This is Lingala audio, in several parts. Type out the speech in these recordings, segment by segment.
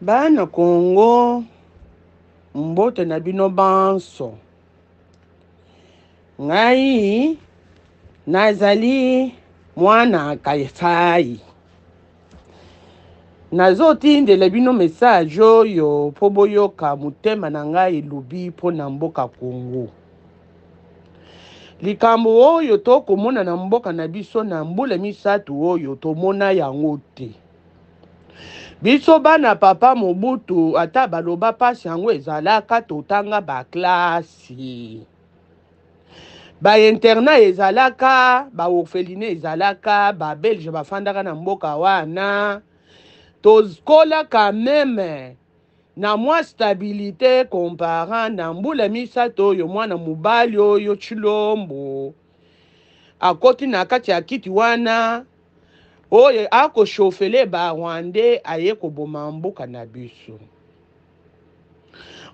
bana kongo mbote na bino banso ngai nazali mwana kaisai nazotindela bino message oyo mpo boyoka motema na ngai elobi mpo na mboka kongo likambo oyo tokomona na mboka na biso na mbula misato oyo tomona yango te biso bana papa mobutu ata baloba mpasi yango ezalaka totanga baklasi bainternat ezalaka baorfeline ezalaka babelge bafandaka na mboka wana tokola quand meme na mwa stabilité comparant na mbula misato oyo mwana mobali oyo tshilombo akoti na kati ya kiti wana oyo akoshofele barwande aye koboma mboka na biso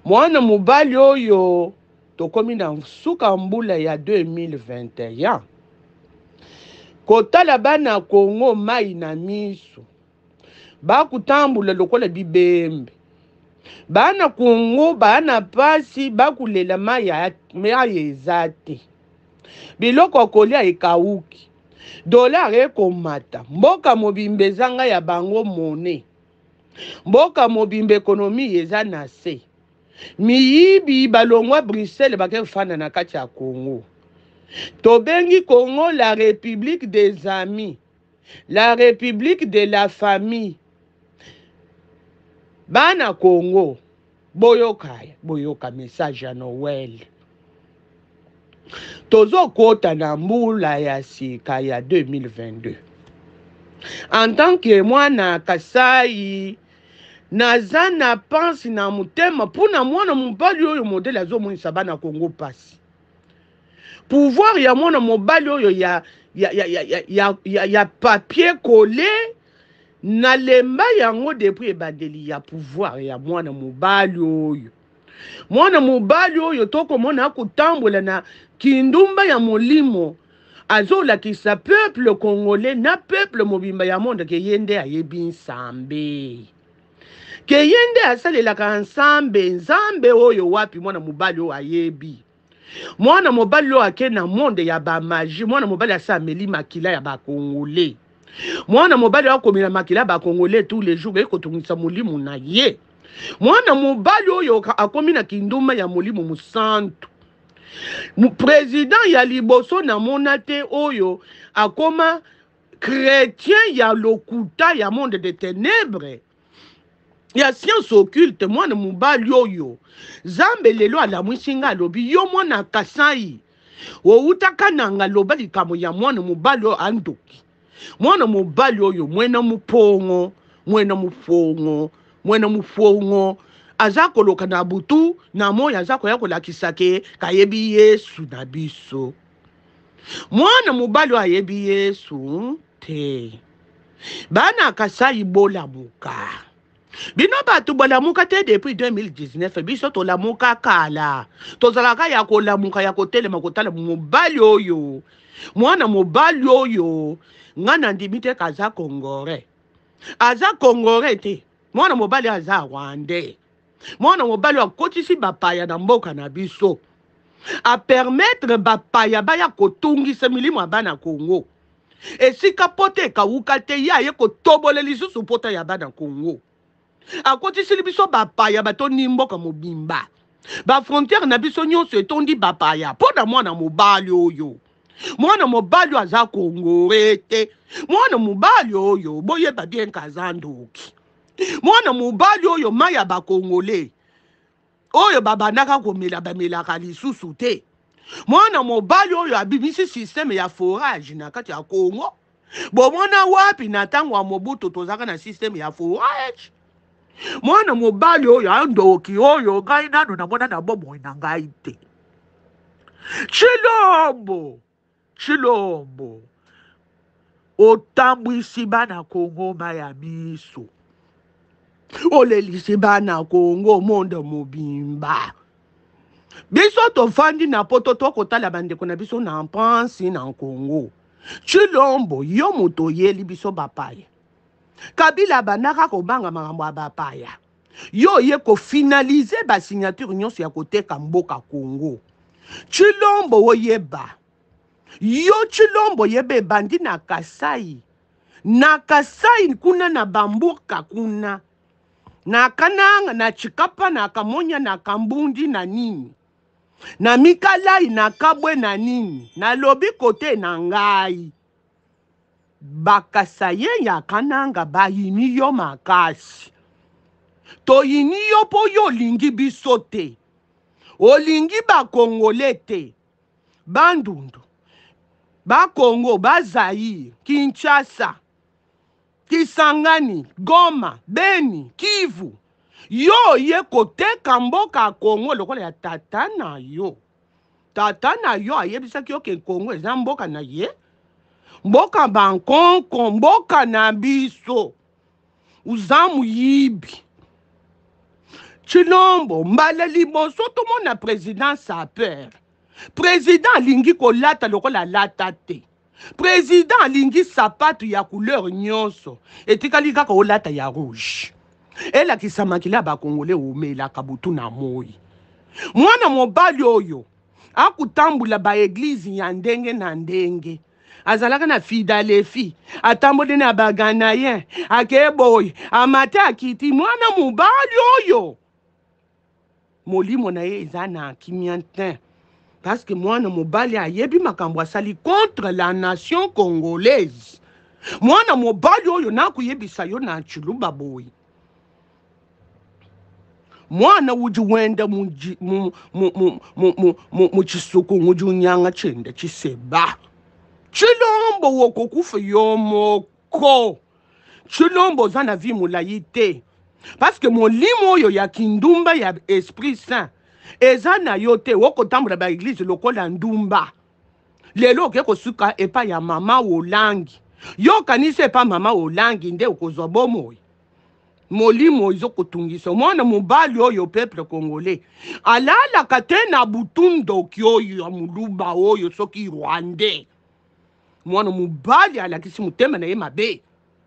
mwana mobali oyo tokómi na suka mbula ya 2021 kotala bana kongo mai na miso bakotambola lokola bibembe bana kongo bana pasi bakolela mai eza te biloko ya kolia ekawuki dolare ekomata mboka mobimba eza ngai ya bango mone mboka mobimba ekonomi eza na se miyibi balongwa bruxelles bake kofanda na kati ya congo tobengi congo la république des amis la république de la famille bana congo boyoka boyoka message ya noel tozokota na mbula ya sika ya 2022 en tant que moi na kasai na za na pense na motema mpona mwana mobali oyo modele azomonisa sabana kongo passe. pouvoir ya mwana mobali yo ya, ya, ya, ya, ya, ya, ya, ya papier kole nalemba yango depuis ebadeli ya pouvoir ya mwana mobali yo. mwana mobali oyo tokomona akotambola na kindumba ya molimo azolakisa peuple congolais na peuple mobimba ya monde ke ye nde ayebi nsambe ke ye nde asalelaka nsambe nzambe oyo wapi mwana mobali oyo ayebi mwana mobali oyo ake na monde ya bamagi mwana mobali asi ameli makila ya bakongolais mwana mobali oyo akomela makila ya bakongolais tous les jours eyekotungisa molimo na ye mwana mobali oyo akomi na kinduma ya molimo mosantu président ya liboso namona te oyo akoma chrétien ya lokuta ya monde de ténèbre ya science occulte mwana mobali oyo nzambe lelo alamwisi nga alobi yo mwana kasai owutaka nanga loba likambo ya mwana mobali oyo andoki mwana mobali oyo mwena mopongo mwena mopongo mwene mufuongo aza koloka na butu na moyi aza koya kolakisa ke kayebi yesu na biso mwana mobali oyo ayebi yesu te bana kasai bolamuka bino bato bolamuka te depuis 2019 biso tolamuka kala tozalaka ya kolamuka ya kotelema kotala mobali oyo mwana mobali oyo ngai nandimi te kaza kongore aza kongore te mwana mobali aza rwandais mwana mobali akotisi bapaya na mboka na biso apermetre bapaya baya kotungisa milimo ya bana kongo esika pota ekawuka te ye aye kotobola lisusu pota ya bana kongo akotisili biso bapaya batoni mboka mobimba bafrontiere na biso nyonso etondi bapaya mpo na mwana mobali oyo mwana mobali oyo aza kongore te mwana mobali oyo boyeba bienka aza ndoki mwana mobali oyo mai ya bakongole oyo babandaka komela bamelaka lisusu te mwana mobali oyo abimisi systeme ya forage na kati ya congo bomona wapi na ntango ya mobutu tozalaka na systeme ya forage mwana mobali oyo andoki oyo ngai nano namona na bomoi na ngai te chilombo chilombo otambwisi bana kongo ma ya miso olelise banako ngo omonda mobimba biso tofandi na po to tokotala bandeko na biso na mpansi na nkongo cilombo yo moto oyeli biso bapaya kabila abandaka kobanga makambo ya bapaya yo oye kofinalize basignature nyonso ya koteka mboka kongo cilombo oyeba yo cilombo oyeba ebandi na kasai na kasai kuna na bamboka kuna na kananga na chikapa na kamonya na kambundi na nini na mikalai na kabwe na nini nalobi kote na ngai bakasa ye ya kananga bayini yo makasi toyini yo mpo yo olingi biso te olingi bakongole te bandundu bakongo bazaire kinshasa kisangani goma beni kivu yo oye koteka mboka ya kongo lokola ya tata na yo tata na yo ayebisaki yo ke kongo eza mboka na ye mboka bankonko mboka na biso uza moyibi chilombo mbala liboso tomona président saper président alingi kolata lokola alata te président alingi sapatu ya couleur nyonso etikali kaka olata ya rouge elakisa makila ya bakongole omelaka butu na moi mwana mobali oyo akotambola baeglize ya ndenge na ndenge azalaka na fidalefi atamboli na baganayen akeye boye amate akiti mwana mobali oyo molimo na ye eza na kimiantin Parce que mwana mobali sali contre la nation congolaise mwana mobali oyo nakoyebisa yo na boye mu chiseba chilombo yomoko chilombo zana na Parce que Parce que yo ya kindumba ya esprit saint eza na woko te okotambola lokola ndumba lelo suka kosuka e pa ya mama Yo kanise pa mama langi nde okozwa bomoi molimo ezokotungisa mwana o yo peuple congolais Alala katena butundo butundoki yo ya o yo soki rwande mwana ala kisi mutema na ye mabe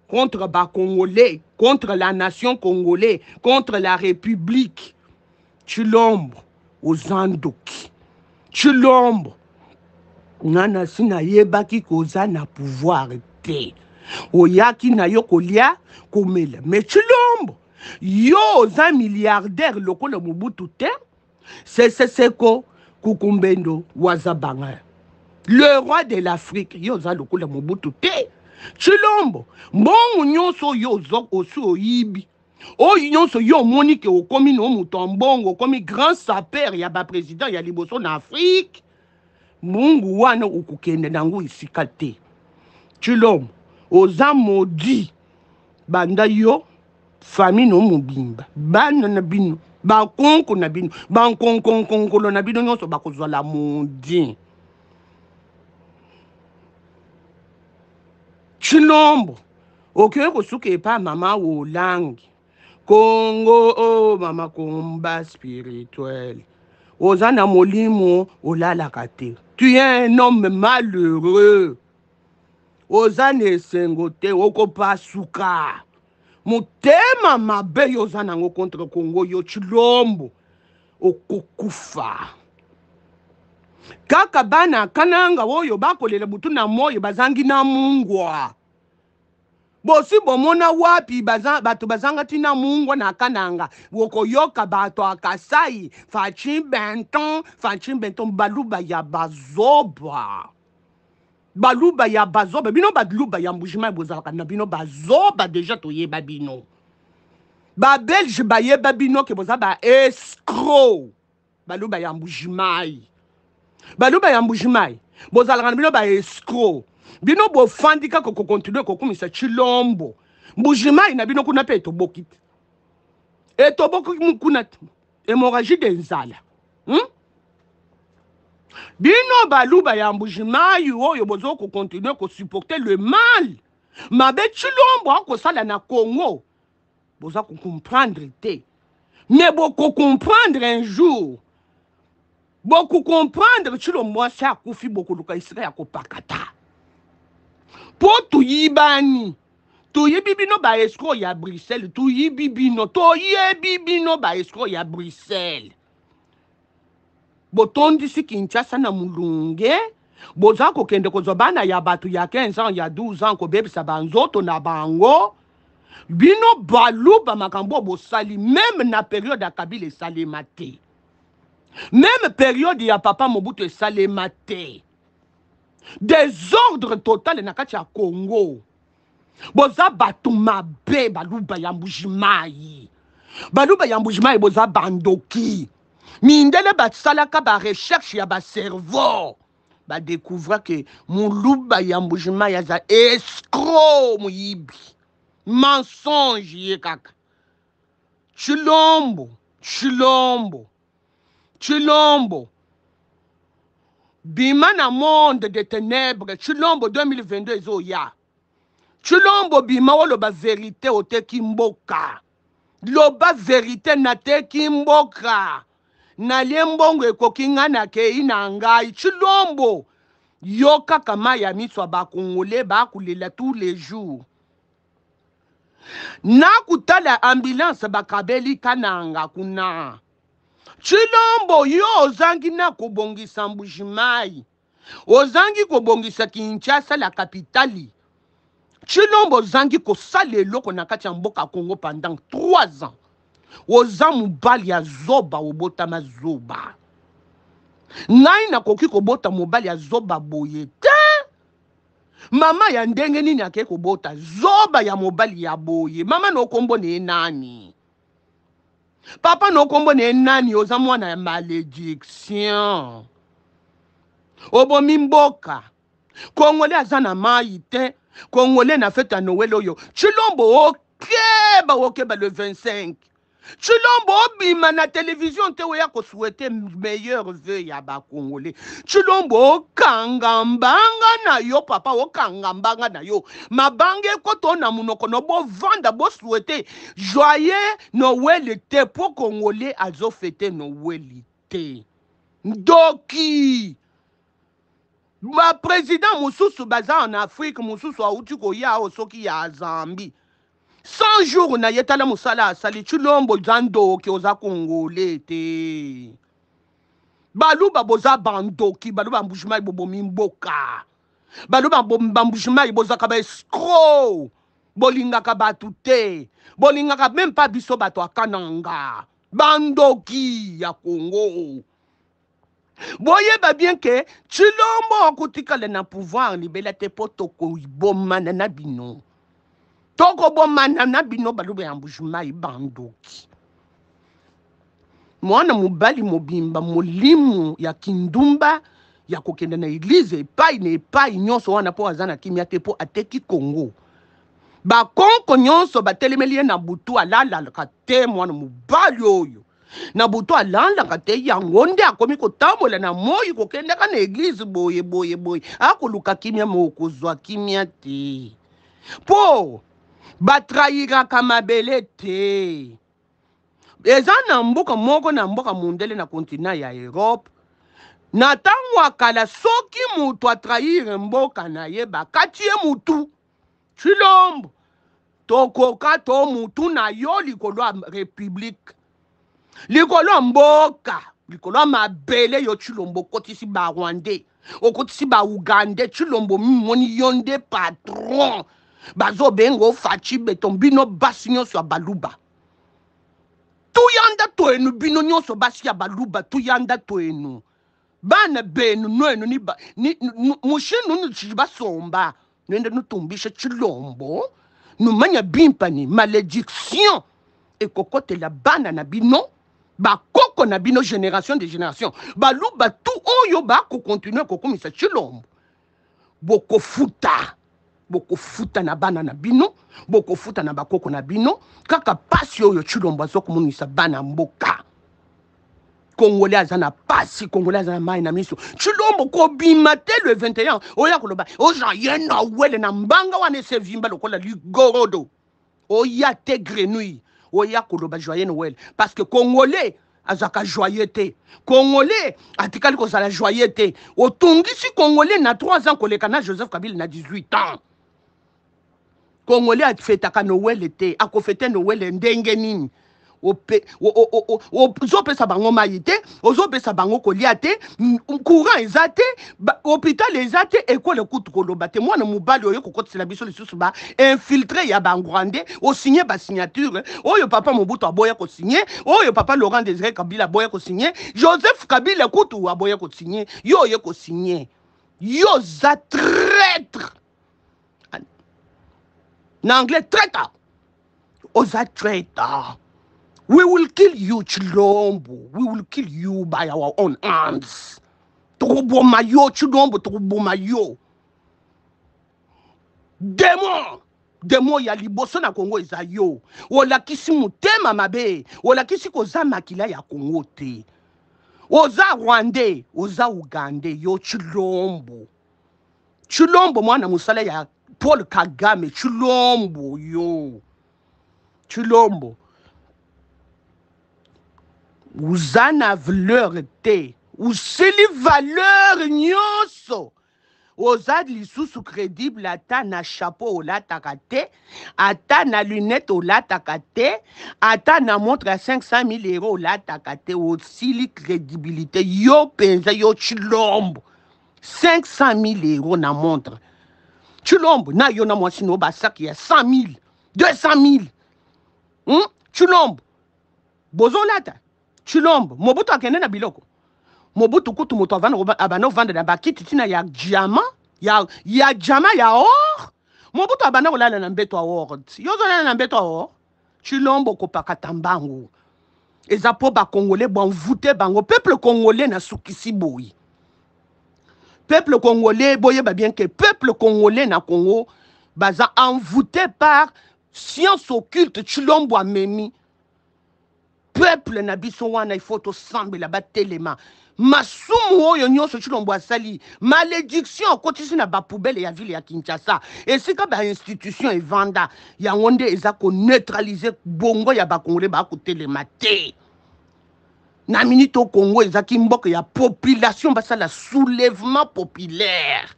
contre congolais, contre la nation congolais contre la république l'ombre oza Chilombo. Nana Sina Yebaki na koza na pouvoir te oyaki na yo kolia komela Mais tu yo za milliardaire lokola mobutu te se seko kukumbendo waza le roi de l'afrique yo za lokola mobutu te chilombo lombo mbongo yo zo so oyibi oyo oh, so yo moni ke komi no moto ya grand saper ya président ya liboso na Afrique mungu wana okokende nango esika Tu chilomo oza modi banda yo fami no mobimba bana na bankonko konko na bino bankonkonkonkolo na bino nyonso bakozwala modi chilombo okoki pa pa mama langue Congo, oh mama combat spirituel. Ozana molimo, olalaka te. Tu es un homme malheureux. Ozana esengo te, okopasuka. Motema mabe yo oza nango contre Congo yo chilombo. Okokufa. Kaka bana kananga oyo bakolela butu na moyo bazangi na mungwa. bosi bomona wapi bato bazanga ntina mungwa na kananga wokoyoka bato akasai faci benton faci benton baluba ya bazoba baluba ya bazoba bino baluba ya mbujima bozalaka na bino bazoba deja toyeba bino babelge bayeba bino ke boza ba escro baluba ya mbujimai baluba ya mbujimai bozalaka na bino ba escro bino continue kaka kokontinue kokumisa chilombo mbujimai na bino kuna pe etoboki te Eto kuna hémorragie de nzala hmm? bino baluba ya mbujimai oyo bozo ko supporter le mal mabe chilombo akosala na kongo boza comprendre te mais comprendre un jour comprendre chilombo kufi akufi bokoluka esika ya pakata yibani, tu yibibino ba esko ya bruxelles yibibino to yibibino bino esko ya bruxelles si kinchasa na mulunge boza kende kozobana bana ya batu ya 15 ans ya 12 ans kobebisa na bango bino baluba makambo bo sali, même na période a kabile salemate. même période ya papa mobutu esalema salemate désordre total na kati ya congo boza batu mabe baluba ya baluba ya boza bandoki mindele bat recherche ya Ba découvrir que mon ya mbujimai za escro muibi, mensonge ye kaka Chulombo Chulombo bima na monde de ténèbres tshilombo 2022 ezoya tshilombo bima oloba verité oteki mboka loba verité nateki mboka nalie mbongo ekoki ngai nakei na ngai tshilombo yo kaka mai ya miso ya bakongole bakolela tous les jours nakutala ambulance bakabeli kananga kuna tshilombo yo ozangi na kobongisa mbujimayi ozangi kobongisa kinshasa la kapitali tshilombo ozangi kosala eloko na kati ya mboka ya kongo pendant 3 ans oza mobali ya zoba obotama zoba ngai nakoki kobota mobali ya zoba boye te mama ya ndenge nini akei kobota zoba ya mobali ya boye mama na okombo na ye nani papa na okombo na enani oza mwana ya malediction obomi mboka kongole aza na mai te kongole na fete ya noel oyo oh, tshilombo okeba okeba le 25 Télévision, ma na te nte ko souhaiter meilleur veu à bakongole Tu okanga kangambanga na yo papa ou mbanga na yo Ma bange, koto na bo vanda bo souhaiter joye Noël, te mpo kongole azofete l'été. te ma président moussous, baza en afrique mosusu awuti koya ya soki ya zambi 100 jours na ye tala mosala asali ti lombo za ndoki oza kongole te baluba boza bandoki baluba mbujumai bobomi mboka baluba bambujumai bozwaka baescro bolingaka bato te bolingaka meme mpa biso bato akananga bandoki ya kongo boyeba bien ke ti lombo akotikala na pouvoir libela te mpo tokoibomana na bino toko bomana na bino baloba ya mbujuma ye bandoki mwana mobali mobimba molimo ya kindumba ya kokende na eglize epai na epai nyonso wana mpo aza na kimia te mpo ateki kongo bakonko nyonso batelemeli ye na butu alalaka te mwana mobali oyo na butu alalaka te yango nde akomi kotambola na moi kokendaka na eglize boye boye boye akoluka kimia mokozwa kimia te mpo batrayiraka mabele te eza na mboka moko na mboka mondele na kontina ya erope na ntango akala soki moto atrahire mboka na ye bakati ye motu tshilombo tokoka to motu na yo likolo ya républike likolo ya mboka likolo ya mabele yo tshilombo okotisi barwandais okotisi baugandais tshilombo mimoni yo nde patron Bazo bengo fachi beton bino basinyo nyonso ya baluba tuyanda to enu bino nyonso basi baluba tuyanda to enu bana benu enu ni ba, nu mushinu somba. basomba nu nutumbisha chilombo manya bimpani malédiction la bana na bino koko na bino génération de génération baluba tu oyo bakokontinue sa chilombo Boko futa Boko na bana na bino futa na bakoko na bino kaka pasi yo chulomba aza bana mboka kongole aza na pasi kongole na mai na miso ko kobima te le 21 oya koloba oza ye na wele na mbanga vimbalo kola lokola ligorodo oya te grenouille oya koloba joyen noel parce que congolais azaka joye te congolais atikali kozala joye te si congolais na 3 ans kolekana joseph Kabila na 18 ans kongole afetaka nowele te akofete nowele ndenge nini ozopesa bango maïté, Ozope sa bango kolia te courant ezate, te hôpital le te ekole kutu koloba moubali, mwana mobali oyo la biso sous ba Infiltré ya bangrande ba signature, oyo papa mobutu aboya kosigne oyo papa laurent désiré kabila ko signé. joseph kabila boya aboya signé. yo ko signé. yo za traître na anglais traitor oza traitor we will kill you chilombo we will kill you by our own hands tukuboma yo chilombo tukuboma yo demon demo ya liboso na kongo eza yo olakisi motema mabe olakisi koza makila ya kongo te oza rwande oza ugande yo chilombo chilombo mwana mosala ya Paul Kagame Chulombo, yo Chilombo uzana valeur te usili valeur nyonso oza sous crédible ata na chapeau la takate. ata na lunette la takate. ata na montre à 500 000 takate. takate, Aussi, les crédibilité yo penza yo chulombo. 500 000 euros, na montre Chulombo, na yo na basak ya 100 200 000. Chulombo. Chulombo, mobutu na biloko. Mobutu kutu moto na bakiti tina ya diamant, ya ya diamant ya or. Mobutu abana na mbeto or. yo na or. Chulombo l'ombre tambangu. Eza ba congolais bon bango peuple congolais na sukisi Peuple congolais, boye bien que peuple congolais na Congo, baza envoûté par science occulte, chulombo memi. Peuple na biso wana, il faut to semble la batelema. masumu oyo nyonso chilombo asali malédiction akotisi na poubelle ya ville ya kinshasa Et institution bainstitution e vanda, ya nde eza neutraliser bongo ya ba côté les ba na minute au Congo ezaki mboka ya population basala soulèvement populaire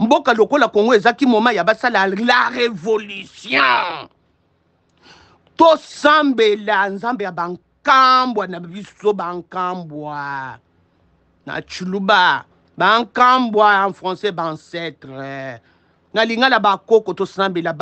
mboka lokola congo ezaki moment ya basala la révolution tosambela nzambe ya bankambwa na biso bankambwa na chuluba bankambwa en français bancêtre na lingala bakoko la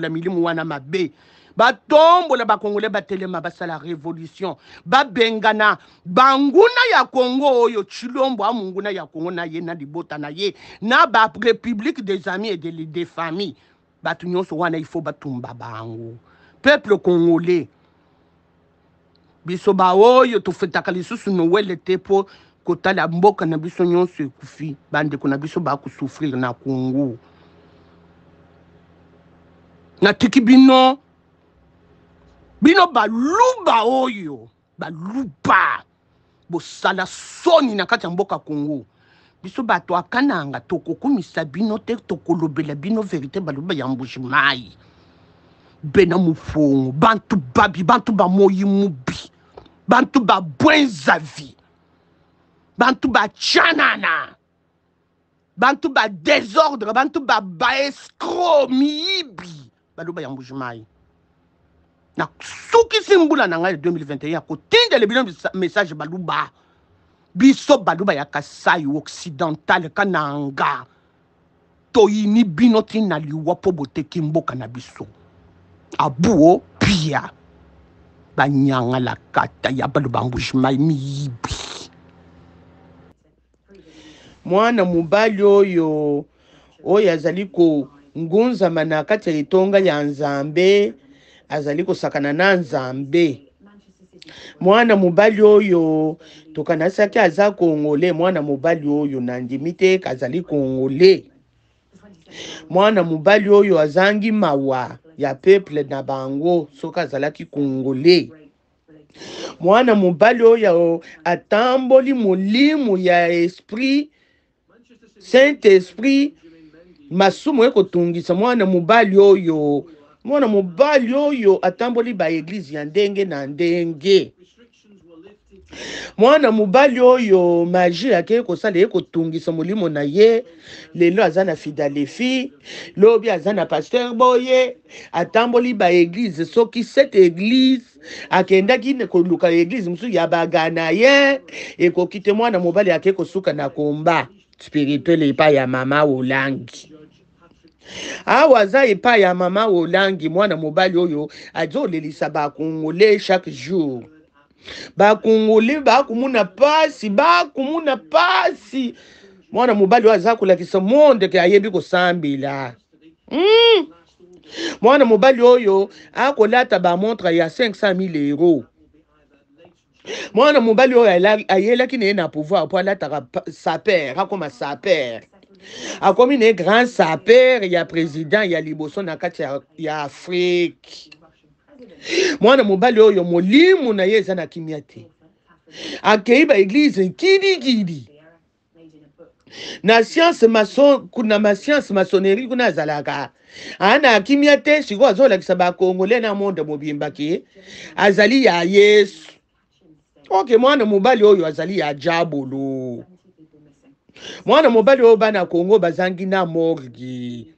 la milimu wana mabe le bakongole batelema la révolution bengana. banguna ya kongo oyo chilombo amunguna ya kongo na ye na libota na ye na république des amis et des, des familles bato nyonso wana ba tumba bango peuple congolais biso baoyo tofetaka no wele tepo, kota la mboka na biso nyonso ekufi bandeko na biso souffrir na kongo tiki bino bino baluba oyo baluba bosala soni na kati ya mboka kongo biso bato akananga tokokumisa bino te tokolobela bino verité balobi ya mbujimai mpe na mofongo bantu babi bantu bamoyi mubi bantu babwenzavi bantu batyanana bantu badésordre bantu babaescro miyibi baloba ya mbujimai nasukisi mbula na ngai ya 2021 kotindela bino message baluba biso baluba ya kasai occidental ka na nga toyini bino ntina liwa mpo boteki mboka na biso abuo pia banyanga lakata ya baluba mbushimai miyibi mwana mobali oyo oyo azali kongunzama na kati ya etonga ya nzambe azali kosakana na nzambe mwana mobali oyo tokanasaki aza kongole mwana mobali oyo nandimi te kazali kongole mwana mobali oyo azangi mawa ya peuple na bango soki azalaki kongole mwana mobali oyo atamboli molimo ya esprit saint esprit masumu ekotungisa mwana mobali oyo mwana mobali oyo atamboli baeglize ya ndenge na ndenge mwana mobali oyo maji akei kosala ye kotungisa molimo na ye lelo aza na fidalefi lobi aza na paster boye atamboli baeglise soki sete eglize akendaki koluka eglise mosusu ya baganayen ekoki te mwana mobali akei kosuka na komba spirituele epai ya mama olangi awa aza epai ya mama olangi mwana mobali oyo azolelisa bakongole chaque jour muna pasi ba kumuna pasi mwana mobali waza aza monde ke ayebi mm. mwana mobali oyo akolata montre ya 500 000 mwana mobali oyo ayelaki kine na pouvoir mpo alataka saper akoma père akomi na ye grand saper ya président ya liboso na kati ya, ya afrike mwana mobali oyo molimo na ye eza na kimia te akei baeglize kidikidi na science mason na mascience masonnerie kuna azalaka ana akimia te sikoyo azolakisa bakongole na monde mobimbaki azali ya yesu oke mwana mobali oyo azali ya jabolo mwana mobali oyo bana kongo bazangi na morgi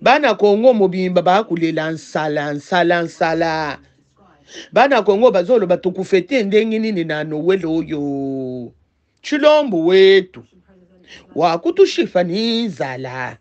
bana kongo mobimba bakolela nsala nsala nsala bana kongo bazoloba tokufete ndenge nini na nowele oyo chilombo wetu wakutushifaniinzala